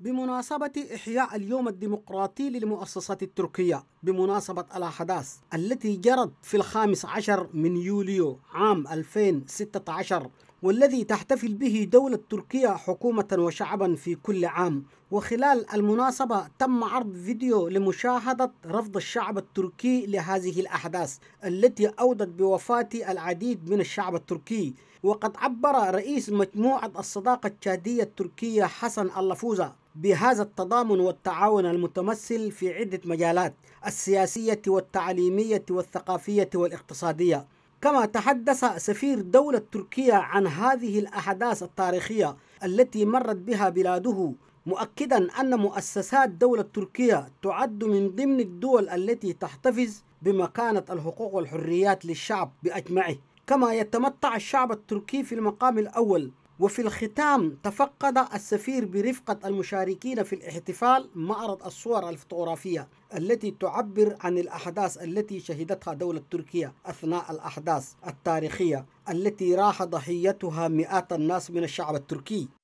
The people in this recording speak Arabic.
بمناسبة إحياء اليوم الديمقراطي للمؤسسة التركية بمناسبة الأحداث التي جرت في الخامس عشر من يوليو عام 2016 والذي تحتفل به دولة تركيا حكومة وشعبا في كل عام وخلال المناسبة تم عرض فيديو لمشاهدة رفض الشعب التركي لهذه الأحداث التي أودت بوفاة العديد من الشعب التركي وقد عبر رئيس مجموعة الصداقة الشادية التركية حسن اللفوزة بهذا التضامن والتعاون المتمثل في عدة مجالات السياسية والتعليمية والثقافية والاقتصادية كما تحدث سفير دولة تركيا عن هذه الأحداث التاريخية التي مرت بها بلاده مؤكدا أن مؤسسات دولة تركيا تعد من ضمن الدول التي تحتفظ بمكانة الحقوق والحريات للشعب بأجمعه كما يتمتع الشعب التركي في المقام الأول وفي الختام تفقد السفير برفقة المشاركين في الاحتفال معرض الصور الفوتوغرافية التي تعبر عن الأحداث التي شهدتها دولة تركيا أثناء الأحداث التاريخية التي راح ضحيتها مئات الناس من الشعب التركي